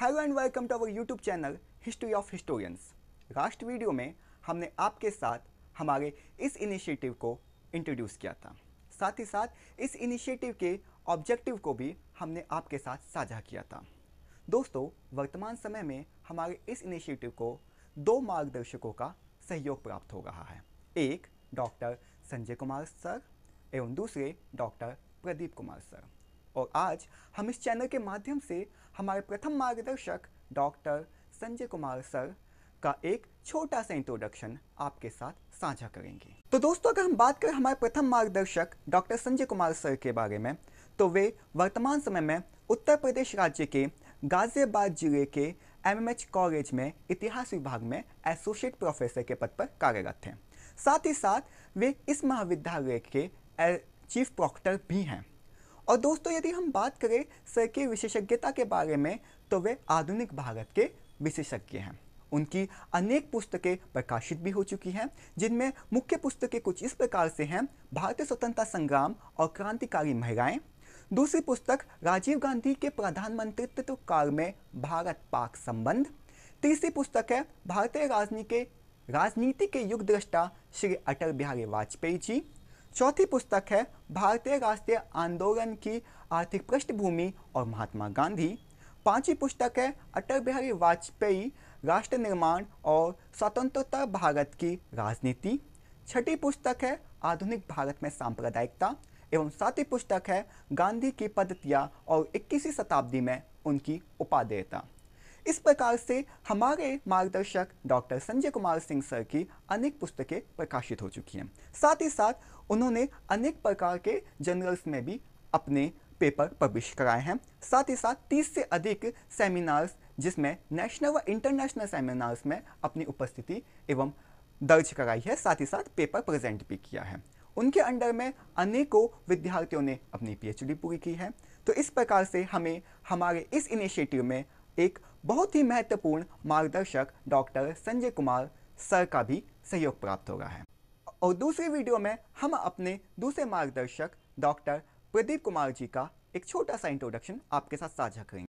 hello and welcome to our YouTube channel history of historians last video में हमने आपके साथ हमारे इस इनिशिएटिव को इंट्रोड्यूस किया था साथ ही साथ इस इनिशिएटिव के ऑब्जेक्टिव को भी हमने आपके साथ साझा किया था दोस्तों वर्तमान समय में हमारे इस इनिशिएटिव को दो मार्गदर्शकों का सहयोग प्राप्त हो रहा है एक डॉक्टर संजय कुमार सर एवं दूसरे डॉक्टर प्रदीप कुमार सर और आज हम इस चैनल के माध्यम से हमारे प्रथम मार्गदर्शक डॉक्टर संजय कुमार सर का एक छोटा सा इंट्रोडक्शन आपके साथ साझा करेंगे तो दोस्तों अगर हम बात करें हमारे प्रथम मार्गदर्शक डॉक्टर संजय कुमार सर के बारे में तो वे वर्तमान समय में उत्तर प्रदेश राज्य के गाजियाबाद जिले के एम कॉलेज में इतिहास विभाग में एसोसिएट प्रोफेसर के पद पर कार्यरत हैं साथ ही साथ वे इस महाविद्यालय के चीफ प्रॉक्टर भी हैं और दोस्तों यदि हम बात करें सर की विशेषज्ञता के बारे में तो वे आधुनिक भारत के विशेषज्ञ हैं उनकी अनेक पुस्तकें प्रकाशित भी हो चुकी हैं जिनमें मुख्य पुस्तकें कुछ इस प्रकार से हैं भारतीय स्वतंत्रता संग्राम और क्रांतिकारी महिलाएं दूसरी पुस्तक राजीव गांधी के प्रधानमंत्रित्व काल में भारत पाक संबंध तीसरी पुस्तक है भारतीय राजनीति के राजनीति के युग दृष्टा श्री अटल बिहारी वाजपेयी जी चौथी पुस्तक है भारतीय राष्ट्रीय आंदोलन की आर्थिक पृष्ठभूमि और महात्मा गांधी पांचवी पुस्तक है अटल बिहारी वाजपेयी राष्ट्र निर्माण और स्वतंत्रता भारत की राजनीति छठी पुस्तक है आधुनिक भारत में सांप्रदायिकता एवं सातवीं पुस्तक है गांधी की पद्धतियाँ और इक्कीसवीं शताब्दी में उनकी उपादेयता इस प्रकार से हमारे मार्गदर्शक डॉक्टर संजय कुमार सिंह सर की अनेक पुस्तकें प्रकाशित हो चुकी हैं साथ ही साथ उन्होंने अनेक प्रकार के जर्नल्स में भी अपने पेपर पब्लिश कराए हैं साथ ही साथ 30 से अधिक सेमिनार्स जिसमें नेशनल व इंटरनेशनल सेमिनार्स में अपनी उपस्थिति एवं दर्ज कराई है साथ ही साथ पेपर प्रेजेंट भी किया है उनके अंडर में अनेकों विद्यार्थियों ने अपनी पीएचडी पूरी की है तो इस प्रकार से हमें हमारे इस इनिशिएटिव में एक बहुत ही महत्वपूर्ण मार्गदर्शक डॉक्टर संजय कुमार सर का भी सहयोग प्राप्त हो रहा है और दूसरी वीडियो में हम अपने दूसरे मार्गदर्शक डॉक्टर प्रदीप कुमार जी का एक छोटा सा इंट्रोडक्शन आपके साथ साझा करेंगे